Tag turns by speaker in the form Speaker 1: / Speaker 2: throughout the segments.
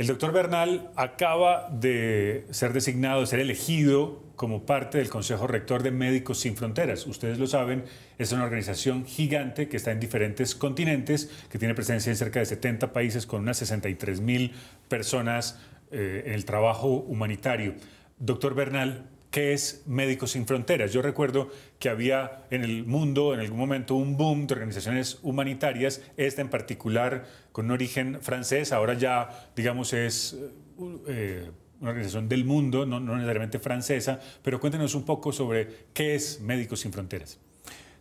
Speaker 1: El doctor Bernal acaba de ser designado, de ser elegido como parte del Consejo Rector de Médicos Sin Fronteras. Ustedes lo saben, es una organización gigante que está en diferentes continentes, que tiene presencia en cerca de 70 países con unas 63 mil personas eh, en el trabajo humanitario. Doctor Bernal, qué es Médicos Sin Fronteras. Yo recuerdo que había en el mundo en algún momento un boom de organizaciones humanitarias, esta en particular con un origen francés, ahora ya digamos es eh, una organización del mundo, no, no necesariamente francesa, pero cuéntenos un poco sobre qué es Médicos Sin Fronteras.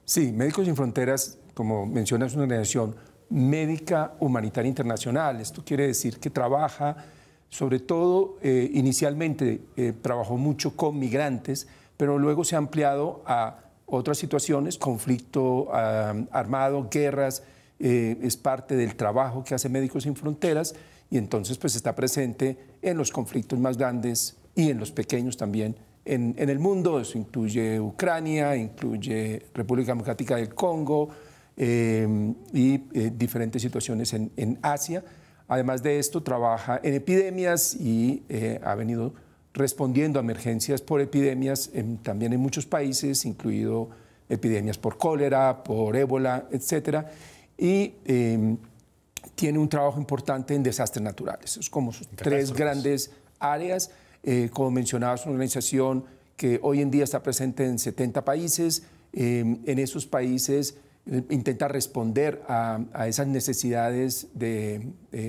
Speaker 2: Sí, Médicos Sin Fronteras, como mencionas, es una organización médica humanitaria internacional. Esto quiere decir que trabaja sobre todo eh, inicialmente eh, trabajó mucho con migrantes, pero luego se ha ampliado a otras situaciones, conflicto ah, armado, guerras, eh, es parte del trabajo que hace Médicos Sin Fronteras y entonces pues está presente en los conflictos más grandes y en los pequeños también en, el mundo, eso incluye Ucrania, incluye República Democrática del Congo y diferentes situaciones en Asia Además de esto, trabaja en epidemias y eh, ha venido respondiendo a emergencias por epidemias también en muchos países, incluido epidemias por cólera, por ébola, etc. Y em, tiene un trabajo importante en desastres naturales. Es como tres grandes áreas. Eh, como mencionaba, es una organización que hoy en día está presente en 70 países. Em, en esos países intentar responder a, esas necesidades eh,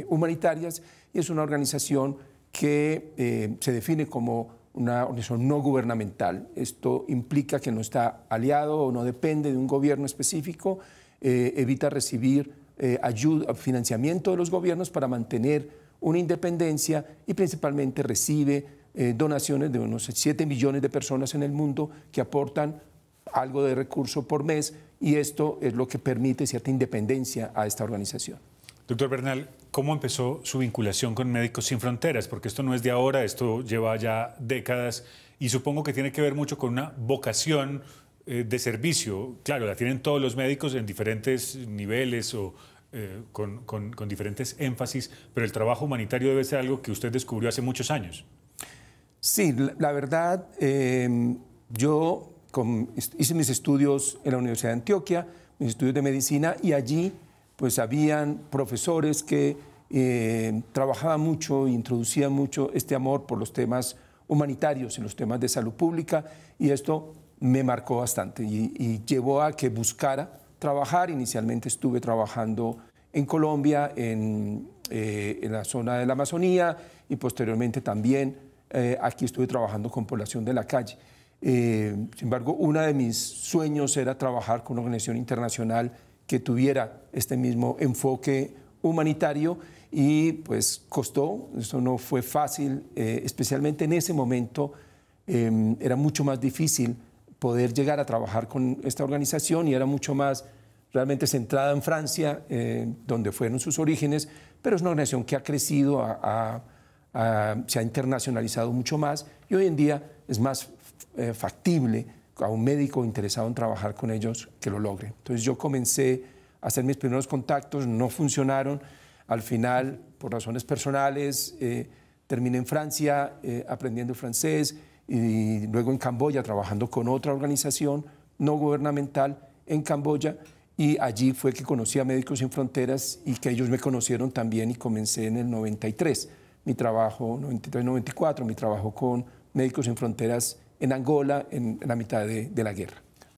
Speaker 2: humanitarias y es una organización que eh, se define como una organización no gubernamental. Esto implica que no está aliado o no depende de un gobierno específico, eh, evita recibir ayuda, financiamiento de los gobiernos para mantener una independencia y principalmente recibe donaciones de unos 7 millones de personas en el mundo que aportan algo de recurso por mes y esto es lo que permite
Speaker 1: cierta independencia a esta organización. Doctor Bernal, ¿cómo empezó su vinculación con Médicos Sin Fronteras? Porque esto no es de ahora, esto lleva ya décadas y supongo que tiene que ver mucho con una vocación eh, de servicio. Claro, la tienen todos los médicos en diferentes niveles o eh, con, diferentes énfasis, pero el trabajo humanitario debe ser algo que usted descubrió hace muchos años.
Speaker 2: Sí, la, verdad, eh, yo hice mis estudios en la Universidad de Antioquia, mis estudios de medicina, y allí pues habían profesores que eh, trabajaban mucho, introducían mucho este amor por los temas humanitarios y los temas de salud pública, y esto me marcó bastante y, llevó a que buscara trabajar. Inicialmente estuve trabajando en Colombia, en, eh, la zona de la Amazonía, y posteriormente también eh, aquí estuve trabajando con población de la calle. Eh, sin embargo, uno de mis sueños era trabajar con una organización internacional que tuviera este mismo enfoque humanitario y pues costó, eso no fue fácil, eh, especialmente en ese momento em, era mucho más difícil poder llegar a trabajar con esta organización y era mucho más realmente centrada en Francia, eh, donde fueron sus orígenes, pero es una organización que ha crecido, se ha internacionalizado mucho más y hoy en día es más eh, factible a un médico interesado en trabajar con ellos que lo logre. Entonces yo comencé a hacer mis primeros contactos, no funcionaron. Al final, por razones personales, eh, terminé en Francia eh, aprendiendo francés y luego en Camboya trabajando con otra organización no gubernamental en Camboya y allí fue que conocí a Médicos Sin Fronteras y que ellos me conocieron también y comencé en el 93, mi trabajo, 93-94, mi trabajo con Médicos Sin Fronteras en Angola en, la mitad de la guerra.